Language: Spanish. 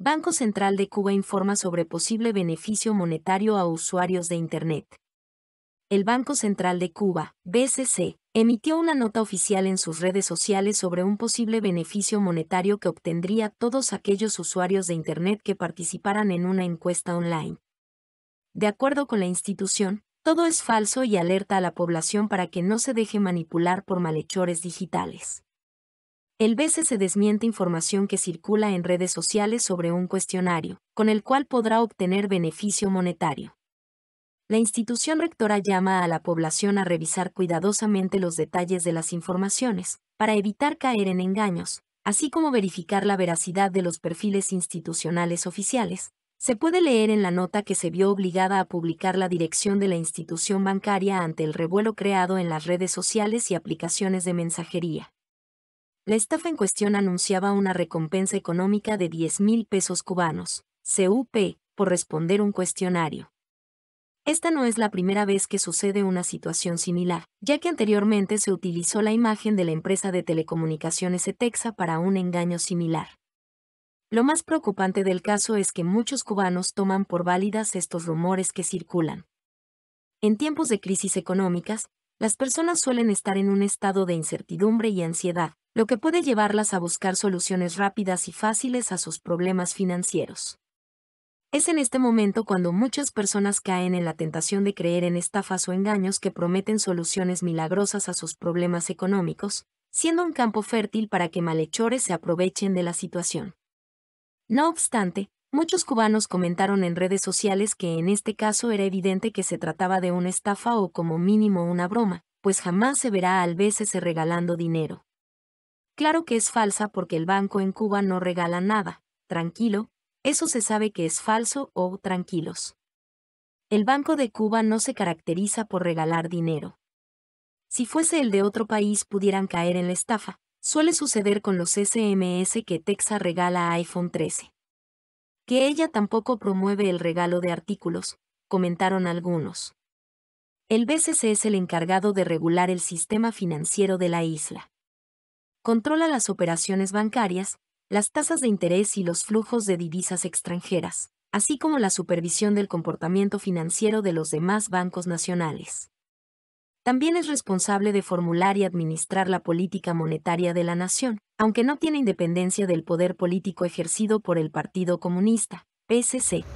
Banco Central de Cuba informa sobre posible beneficio monetario a usuarios de Internet. El Banco Central de Cuba, BCC, emitió una nota oficial en sus redes sociales sobre un posible beneficio monetario que obtendría todos aquellos usuarios de Internet que participaran en una encuesta online. De acuerdo con la institución, todo es falso y alerta a la población para que no se deje manipular por malhechores digitales. El BCE se desmiente información que circula en redes sociales sobre un cuestionario, con el cual podrá obtener beneficio monetario. La institución rectora llama a la población a revisar cuidadosamente los detalles de las informaciones, para evitar caer en engaños, así como verificar la veracidad de los perfiles institucionales oficiales. Se puede leer en la nota que se vio obligada a publicar la dirección de la institución bancaria ante el revuelo creado en las redes sociales y aplicaciones de mensajería. La estafa en cuestión anunciaba una recompensa económica de 10 mil pesos cubanos, CUP, por responder un cuestionario. Esta no es la primera vez que sucede una situación similar, ya que anteriormente se utilizó la imagen de la empresa de telecomunicaciones Etexa para un engaño similar. Lo más preocupante del caso es que muchos cubanos toman por válidas estos rumores que circulan. En tiempos de crisis económicas, las personas suelen estar en un estado de incertidumbre y ansiedad, lo que puede llevarlas a buscar soluciones rápidas y fáciles a sus problemas financieros. Es en este momento cuando muchas personas caen en la tentación de creer en estafas o engaños que prometen soluciones milagrosas a sus problemas económicos, siendo un campo fértil para que malhechores se aprovechen de la situación. No obstante, muchos cubanos comentaron en redes sociales que en este caso era evidente que se trataba de una estafa o como mínimo una broma, pues jamás se verá al veces regalando dinero. Claro que es falsa porque el banco en Cuba no regala nada, tranquilo, eso se sabe que es falso o tranquilos. El Banco de Cuba no se caracteriza por regalar dinero. Si fuese el de otro país pudieran caer en la estafa, suele suceder con los SMS que Texas regala iPhone 13. Que ella tampoco promueve el regalo de artículos, comentaron algunos. El BCC es el encargado de regular el sistema financiero de la isla controla las operaciones bancarias, las tasas de interés y los flujos de divisas extranjeras, así como la supervisión del comportamiento financiero de los demás bancos nacionales. También es responsable de formular y administrar la política monetaria de la nación, aunque no tiene independencia del poder político ejercido por el Partido Comunista, PSC.